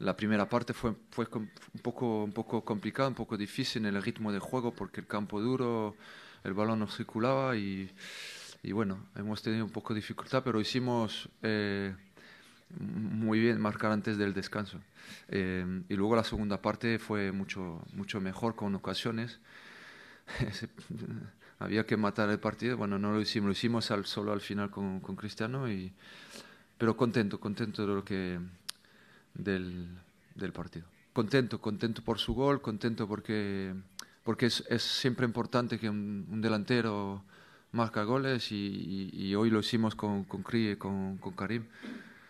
La primera parte fue, fue un, poco, un poco complicada, un poco difícil en el ritmo de juego porque el campo duro, el balón no circulaba y, bueno, hemos tenido un poco de dificultad, pero hicimos eh, muy bien marcar antes del descanso. Eh, y luego la segunda parte fue mucho, mucho mejor con ocasiones. Había que matar el partido, bueno, no lo hicimos, lo hicimos solo al final con, con Cristiano, y, pero contento, contento de lo que del, partido. Contento, contento por su gol, contento porque, porque es, siempre importante que un, delantero marca goles y, hoy lo hicimos con, con Cri y con, Karim.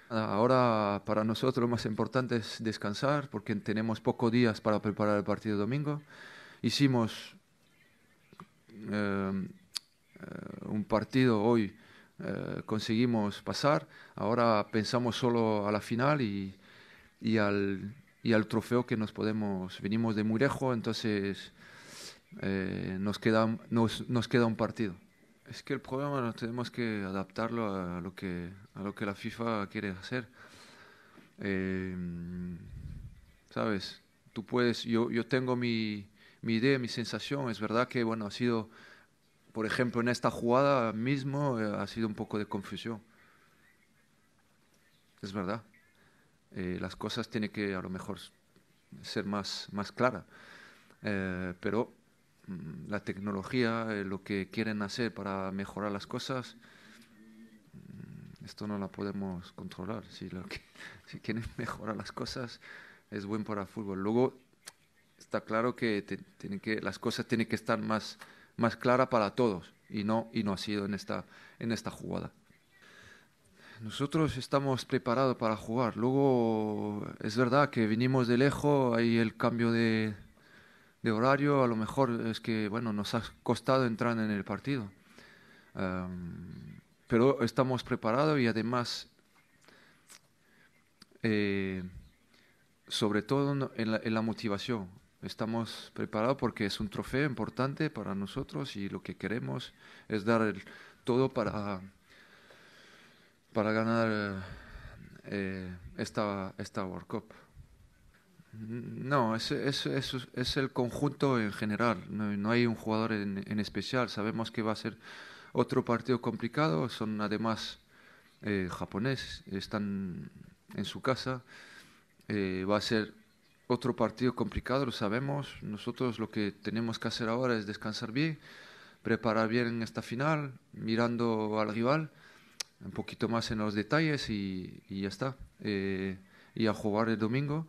Ahora para nosotros lo más importante es descansar porque tenemos pocos días para preparar el partido domingo. Hicimos eh, eh, un partido hoy, eh, conseguimos pasar, ahora pensamos solo a la final y, y al, y al trofeo que nos podemos, venimos de muy lejos, entonces eh, nos, queda, nos, nos, queda un partido. Es que el problema no tenemos que adaptarlo a lo que, a lo que la FIFA quiere hacer. Eh, ¿Sabes? Tú puedes, yo, yo tengo mi, mi idea, mi sensación. Es verdad que, bueno, ha sido, por ejemplo, en esta jugada mismo, eh, ha sido un poco de confusión. Es verdad. Eh, las cosas tienen que a lo mejor ser más, más claras. Eh, pero mm, la tecnología, eh, lo que quieren hacer para mejorar las cosas, mm, esto no la podemos controlar. Si, quieren mejorar las cosas, es bueno para el fútbol. Luego, está claro que, que las cosas tienen que estar más, más claras para todos y no, y no ha sido en esta, en esta jugada nosotros estamos preparados para jugar. Luego, es verdad que vinimos de lejos, hay el cambio de, horario, a lo mejor es que, bueno, nos ha costado entrar en el partido. pero estamos preparados y además, eh, sobre todo en la, en la motivación, estamos preparados porque es un trofeo importante para nosotros y lo que queremos es dar todo para para ganar eh, esta, esta World Cup. No, es, es, es, es, el conjunto en general, no, hay un jugador en, en, especial, sabemos que va a ser otro partido complicado, son además eh, están en su casa, eh, va a ser otro partido complicado, lo sabemos, nosotros lo que tenemos que hacer ahora es descansar bien, preparar bien esta final, mirando al rival un poquito más en los detalles y, ya está. Eh, y a jugar el domingo.